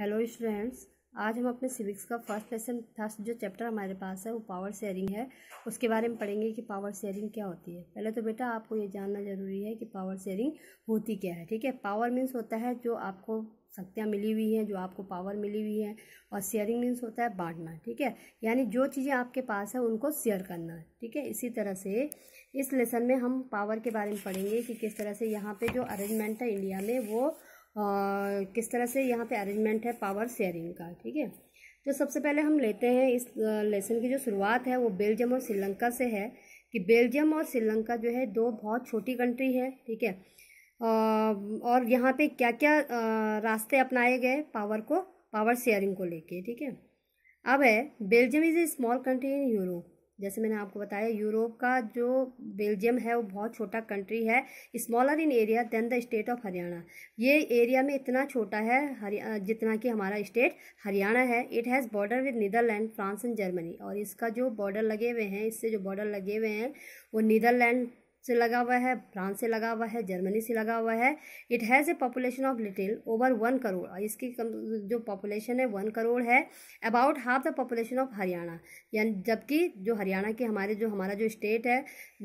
Hello students आज हम अपने सिविक्स का फर्स्ट लेसन फर्स्ट जो चैप्टर हमारे पास है वो पावर शेयरिंग है उसके बारे में पढ़ेंगे कि पावर शेयरिंग क्या होती है पहले तो बेटा आपको ये जानना ज़रूरी है कि पावर शेयरिंग होती क्या है ठीक है पावर मीन्स होता है जो आपको शक्तियाँ मिली हुई हैं जो आपको पावर मिली हुई है और शेयरिंग मीन्स होता है बांटना ठीक है यानी जो चीज़ें आपके पास है उनको शेयर करना ठीक है इसी तरह से इस लेसन में हम पावर के बारे में पढ़ेंगे कि किस तरह से यहाँ पर जो अरेंजमेंट है इंडिया में वो और किस तरह से यहाँ पे अरेंजमेंट है पावर शेयरिंग का ठीक है तो सबसे पहले हम लेते हैं इस लेसन की जो शुरुआत है वो बेल्जियम और श्रीलंका से है कि बेल्जियम और श्रीलंका जो है दो बहुत छोटी कंट्री है ठीक है और यहाँ पे क्या क्या रास्ते अपनाए गए पावर को पावर शेयरिंग को लेके ठीक है अब है Belgium is a small country in Europe जैसे मैंने आपको बताया यूरोप का जो बेल्जियम है वो बहुत छोटा कंट्री है smaller in area than the state of Haryana ये एरिया में इतना छोटा है जितना कि हमारा स्टेट हरियाणा है it has border with Netherlands France and Germany और इसका जो बॉर्डर लगे हुए हैं इससे जो बॉर्डर लगे हुए हैं वो नीदरलैंड से लगा हुआ है फ्रांस से लगा हुआ है जर्मनी से लगा हुआ है it has a population of little over one crore इसकी कम जो पॉपुलेशन है वन करोड़ है about half the population of Haryana यानी जबकि जो हरियाणा की हमारे जो हमारा जो स्टेट है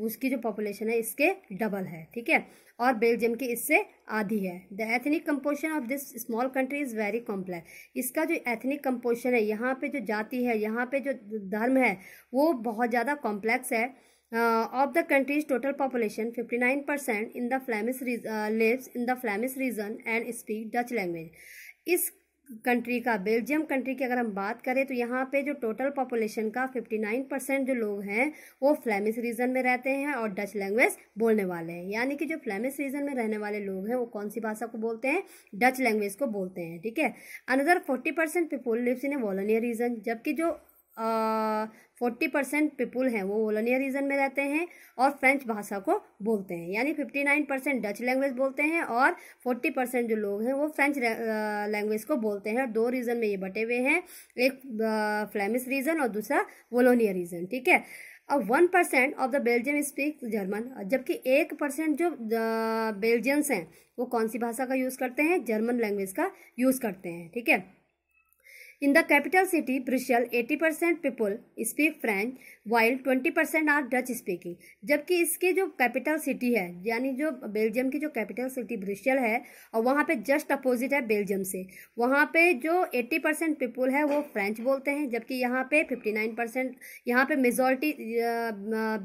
उसकी जो पॉपुलेशन है इसके डबल है ठीक है और बेल्जियम की इससे आधी है the ethnic composition of this small country is very complex इसका जो एथनिक कम्पोजिशन है यहाँ पे जो जाति है यहाँ पे जो धर्म है वो बहुत ज़्यादा कॉम्प्लेक्स है Uh, of the country's total population 59% in the flemish lives in the Flemish region and speak Dutch language इस कंट्री का बेल्जियम कंट्री की अगर हम बात करें तो यहाँ पे जो टोटल पॉपुलेशन का 59 परसेंट जो लोग हैं वो फ्लेमिश रीजन में रहते हैं और डच लैंग्वेज बोलने वाले हैं यानी कि जो फ्लेमिश रीजन में रहने वाले लोग हैं वो कौन सी भाषा को बोलते हैं डच लैंग्वेज को बोलते हैं ठीक है another forty percent people lives in a Wallonia region जबकि जो फोर्टी परसेंट पीपुल हैं वो वोलनियर रीजन में रहते हैं और फ्रेंच भाषा को बोलते हैं यानी fifty nine percent Dutch language बोलते हैं और फोर्टी परसेंट जो लोग हैं वो फ्रेंच लैंग्वेज को बोलते हैं और दो रीजन में ये बटे हुए हैं एक फ्लेमिश रीजन और दूसरा वोलोनिया रीजन ठीक है अब one percent of the Belgium speak German जबकि एक परसेंट जो बेल्जियंस हैं वो कौन सी भाषा का यूज़ करते हैं जर्मन लैंग्वेज का यूज़ करते हैं ठीक है In the capital city, Brussels, 80% people speak French, while 20% are Dutch speaking. जबकि इसके जो कैपिटल सिटी है यानी जो बेल्जियम की जो कैपिटल सिटी ब्रिशल है और वहाँ पे जस्ट अपोजिट है बेल्जियम से वहाँ पे जो 80 परसेंट पीपुल है वो फ्रेंच बोलते हैं जबकि यहाँ पे 59 परसेंट यहाँ पे मेजोरिटी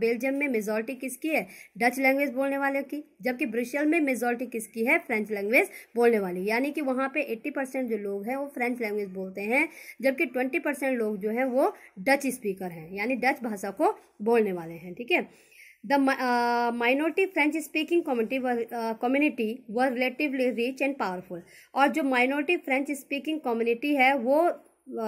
बेल्जियम में मेजोरिटी किसकी है डच लैंग्वेज बोलने वाले की जबकि ब्रिशल में मेजोरिटी किसकी है फ्रेंच लैंग्वेज बोलने वाली यानी कि वहाँ पे 80 परसेंट जो लोग हैं वो फ्रेंच लैंग्वेज बोलते हैं हैं जबकि ट्वेंटी परसेंट लोग जो हैं वो डच स्पीकर हैं यानी डच भाषा को बोलने वाले हैं ठीक है the minority French speaking community community was relatively rich and powerful और जो माइनॉरिटी फ्रेंच स्पीकिंग कम्युनिटी है वो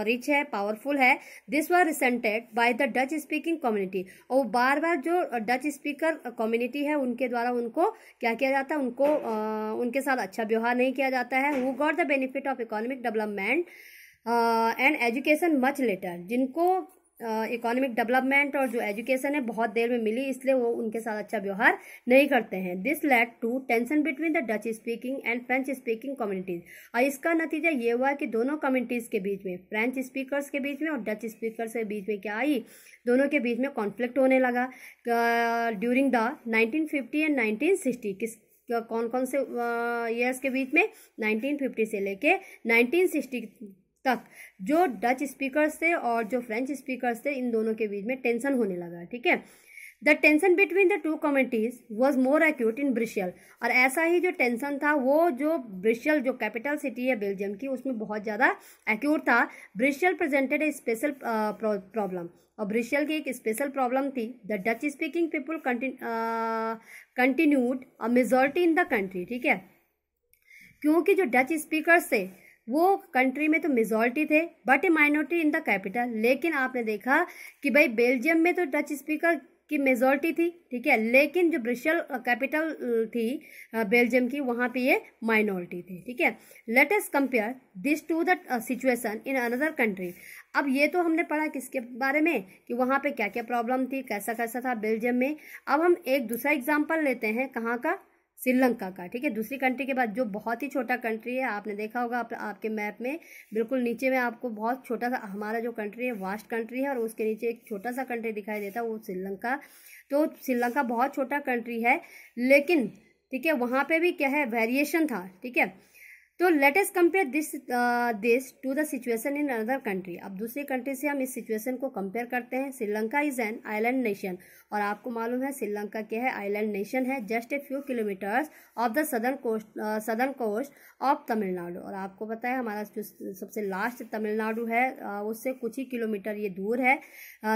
रिच है पावरफुल है this were resented by the Dutch speaking community और बार बार जो डच स्पीकर कम्युनिटी है उनके द्वारा उनको क्या किया जाता है उनको आ, उनके साथ अच्छा व्यवहार नहीं किया जाता है who got the benefit of economic development and education much later जिनको इकोनॉमिक uh, डेवलपमेंट और जो एजुकेशन है बहुत देर में मिली इसलिए वो उनके साथ अच्छा व्यवहार नहीं करते हैं this led to tension between the Dutch speaking and French speaking communities और इसका नतीजा ये हुआ कि दोनों कम्युनिटीज़ के बीच में फ्रेंच स्पीकर्स के बीच में और डच स्पीकर्स के बीच में क्या आई दोनों के बीच में कॉन्फ्लिक्ट होने लगा during the nineteen fifty and nineteen sixty किस कौन कौन से ईयर्स के बीच में 1950 से लेके 1960 तक जो डच स्पीकर्स थे और जो फ्रेंच स्पीकर्स थे इन दोनों के बीच में टेंशन होने लगा ठीक है the tension between the two communities was more acute in Brussels और ऐसा ही जो टेंशन था वो जो ब्रिशियल जो कैपिटल सिटी है बेल्जियम की उसमें बहुत ज़्यादा एक्यूट था Brussels presented a special problem और ब्रिशियल की एक स्पेशल प्रॉब्लम थी the Dutch speaking people continued a majority in the country ठीक है क्योंकि जो डच स्पीकर्स थे वो कंट्री में तो मेजोरिटी थे but a minority in the capital लेकिन आपने देखा कि भाई बेल्जियम में तो टच स्पीकर की मेजोरिटी थी ठीक है लेकिन जो ब्रिशल कैपिटल uh, uh, थी बेल्जियम uh, की वहाँ पे ये माइनॉरिटी थी ठीक है let's compare this to the situation in another country अब ये तो हमने पढ़ा किसके बारे में कि वहाँ पे क्या क्या प्रॉब्लम थी कैसा कैसा था बेल्जियम में अब हम एक दूसरा एग्जाम्पल लेते हैं कहाँ का श्रीलंका का ठीक है दूसरी कंट्री के बाद जो बहुत ही छोटा कंट्री है आपने देखा होगा आप, आपके मैप में बिल्कुल नीचे में आपको बहुत छोटा सा हमारा जो कंट्री है वास्ट कंट्री है और उसके नीचे एक छोटा सा कंट्री दिखाई देता है वो श्रीलंका तो श्रीलंका बहुत छोटा कंट्री है लेकिन ठीक है वहाँ पर भी क्या है वेरिएशन था ठीक है तो लेटेस्ट कंपेयर दिस देश to the situation in another country अब दूसरी कंट्री से हम इस सिचुएशन को कंपेयर करते हैं Sri Lanka is an island nation और आपको मालूम है श्रीलंका क्या है आइलैंड नेशन है just a few kilometres off the southern coast southern coast of Tamil Nadu और आपको पता है हमारा जो सबसे लास्ट तमिलनाडु है uh, उससे कुछ ही किलोमीटर ये दूर है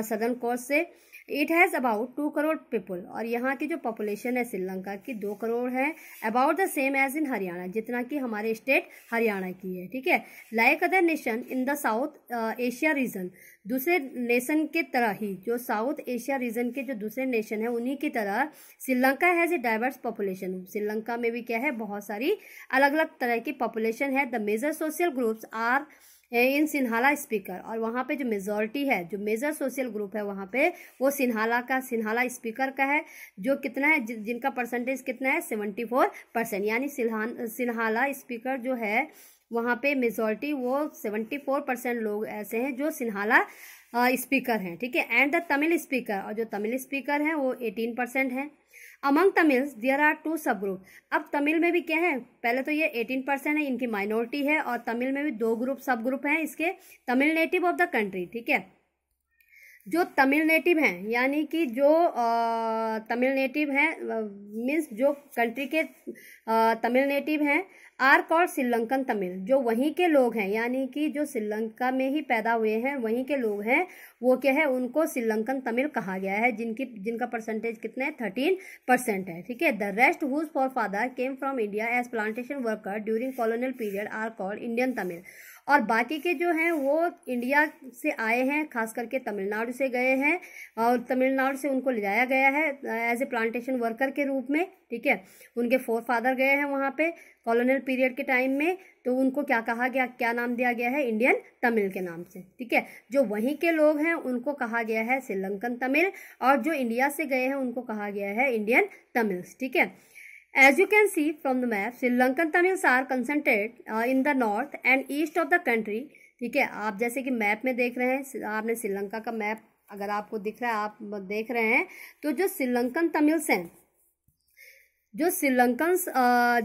सदर्न uh, कोस्ट से it has about two crore people और यहाँ की जो पॉपुलेशन है श्रीलंका की दो करोड़ है about the same as in Haryana जितना कि हमारे स्टेट हरियाणा की है ठीक है like other nation in the South Asia region दूसरे नेशन के तरह ही जो साउथ एशिया रीजन के जो दूसरे नेशन है उन्हीं की तरह Sri Lanka has a diverse population Sri Lanka में भी क्या है बहुत सारी अलग अलग तरह की पॉपुलेशन है the major social groups are in Sinhala speaker और वहाँ पे जो मेजोरिटी है जो मेजर सोशल ग्रुप है वहाँ पे वो सिन्हाला का सिन्हाला स्पीकर का है जो कितना है जि, जिनका परसेंटेज कितना है सेवेंटी फोर परसेंट यानी सिन्हाला स्पीकर जो है वहाँ पे मेजोरिटी वो सेवेंटी फोर परसेंट लोग ऐसे हैं जो सिन्हाला स्पीकर हैं ठीक है एंड द तमिल स्पीकर और जो तमिल स्पीकर हैं वो एटीन परसेंट हैं among Tamils there are two sub group अब तमिल में भी क्या है पहले तो ये 18 परसेंट है इनकी माइनॉरिटी है और तमिल में भी दो ग्रुप सब ग्रुप हैं इसके Tamil native of the country ठीक है जो तमिल नेटिव हैं यानी कि जो तमिल नेटिव हैं मीन्स जो कंट्री के तमिल नेटिव हैं आर कॉल्ड श्रीलंकन तमिल जो वहीं के लोग हैं यानी कि जो श्रीलंका में ही पैदा हुए हैं वहीं के लोग हैं वो क्या है उनको श्रीलंकन तमिल कहा गया है जिनकी जिनका परसेंटेज कितना है थर्टीन परसेंट है ठीक है the rest whose forefather came from India as plantation worker during colonial period are called Indian Tamil और बाकी के जो हैं वो इंडिया से आए हैं खास करके तमिलनाडु से गए हैं और तमिलनाडु से उनको ले जाया गया है एज ए प्लांटेशन वर्कर के रूप में ठीक है उनके फोर फादर गए हैं वहाँ पे कॉलोनियल पीरियड के टाइम में तो उनको क्या कहा गया क्या नाम दिया गया है इंडियन तमिल के नाम से ठीक है जो वहीं के लोग हैं उनको कहा गया है श्रीलंकन तमिल और जो इंडिया से गए हैं उनको कहा गया है इंडियन तमिल्स ठीक है as you can see from the map Sri Lankan Tamils are concentrate in the north and east of the country ठीक है आप जैसे कि मैप में देख रहे हैं आपने श्रीलंका का मैप अगर आपको दिख रहा है आप देख रहे हैं तो जो श्रीलंकन तमिल्स हैं जो श्रीलंकन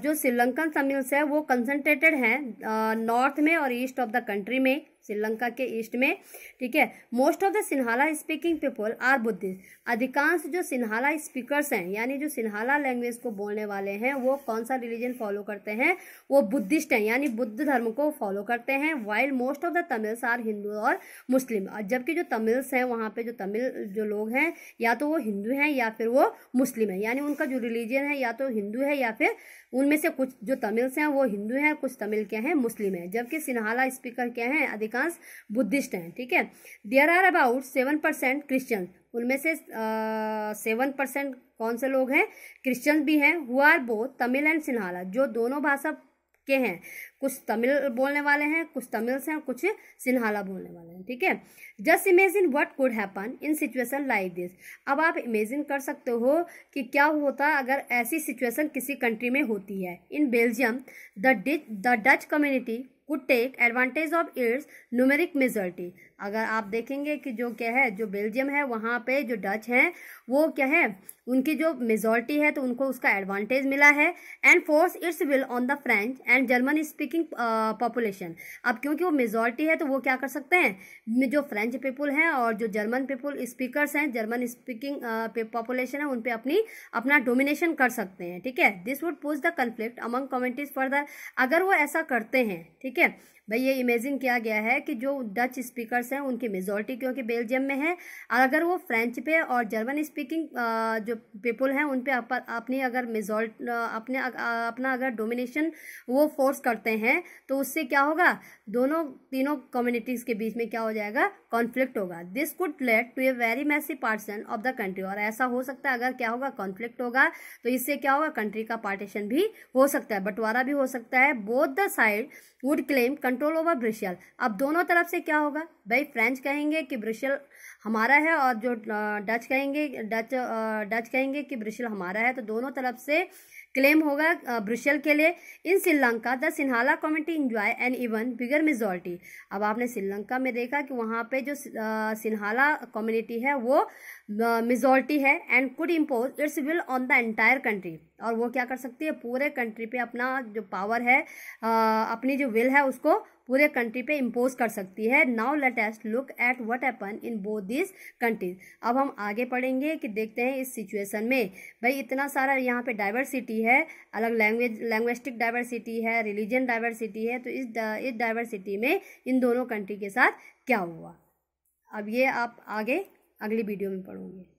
जो श्रीलंकन तमिल्स है वो कंसनट्रेटेड हैं नॉर्थ में और ईस्ट ऑफ द कंट्री में श्रीलंका के ईस्ट में ठीक है most of the Sinhala speaking people are Buddhist अधिकांश जो सिन्हाला स्पीकर्स हैं यानी जो सिन्हाला लैंग्वेज को बोलने वाले हैं वो कौन सा रिलीजन फॉलो करते हैं वो बुद्धिस्ट हैं यानी बुद्ध धर्म को फॉलो करते हैं while most of the Tamils are Hindu और मुस्लिम और जबकि जो तमिल्स हैं वहाँ पे जो तमिल जो लोग हैं या तो वो हिंदू हैं या फिर वो मुस्लिम है यानी उनका जो रिलीजन है या तो हिंदू है या फिर उनमें से कुछ जो तमिल्स हैं वो हिंदू हैं कुछ तमिल क्या हैं मुस्लिम हैं जबकि सिन्हाला स्पीकर क्या हैं अधिकांश अधिकांश बुद्धिस्ट हैं ठीक है there are about seven percent Christian उनमें से सेवन uh, परसेंट कौन से लोग हैं क्रिश्चियन भी हैं who are both Tamil and Sinhala जो दोनों भाषा के हैं कुछ तमिल बोलने वाले हैं कुछ तमिल से हैं कुछ सिन्हाला बोलने वाले हैं ठीक है just imagine what could happen in situation like this अब आप इमेजिन कर सकते हो कि क्या होता अगर ऐसी सिचुएशन किसी कंट्री में होती है in Belgium the Dutch the Dutch community could take advantage of its numeric majority. अगर आप देखेंगे कि जो क्या है जो बेल्जियम है वहाँ पे जो डच हैं वो क्या है उनकी जो मेजोरिटी है तो उनको उसका एडवांटेज मिला है and force its will on the French and German speaking population अब क्योंकि वो मेजोरिटी है तो वो क्या कर सकते हैं जो फ्रेंच पीपुल हैं और जो जर्मन पीपुल स्पीकर हैं जर्मन स्पीकिंग पॉपुलेशन है उन पर अपनी अपना डोमिनेशन कर सकते हैं ठीक है this would push the conflict among communities further अगर वो ऐसा करते हैं ठीक है भाई ये इमेजिन किया गया है कि जो डच स्पीकर्स हैं उनकी मेजोरिटी क्योंकि बेल्जियम में है अगर वो फ्रेंच पे और जर्मन स्पीकिंग जो पीपल हैं उन पर अपनी अगर मेजोर अपने अपना अगर डोमिनेशन वो फोर्स करते हैं तो उससे क्या होगा दोनों तीनों कम्युनिटीज़ के बीच में क्या हो जाएगा कॉन्फ्लिक्ट होगा this could lead to a very messy partition of the country और ऐसा हो सकता है अगर क्या होगा कॉन्फ्लिक्ट होगा तो इससे क्या होगा कंट्री का पार्टीशन भी हो सकता है बंटवारा भी हो सकता है both the side would claim control over Brussels अब दोनों तरफ से क्या होगा भाई फ्रेंच कहेंगे कि ब्रिशल हमारा है और जो डच कहेंगे डच डच कहेंगे कि ब्रिशल हमारा है तो दोनों तरफ से क्लेम होगा ब्रुशल के लिए in Sri Lanka the Sinhala community enjoy and even bigger majority अब आपने श्रीलंका में देखा कि वहाँ पे जो सिन्हाला कम्युनिटी है वो मेजोरिटी है and could impose its will on the entire country और वो क्या कर सकती है पूरे कंट्री पे अपना जो पावर है अपनी जो विल है उसको पूरे कंट्री पे इम्पोज कर सकती है now let look at what happen in both this countries अब हम आगे पढ़ेंगे कि देखते हैं इस सिचुएशन में भाई इतना सारा यहाँ पे डाइवर्सिटी है अलग लैंग्वेज लैंग्वेस्टिक डाइवर्सिटी है रिलीजन डाइवर्सिटी है तो इस दा, इस डाइवर्सिटी में इन दोनों कंट्री के साथ क्या हुआ अब ये आप आगे अगली वीडियो में पढ़ोगे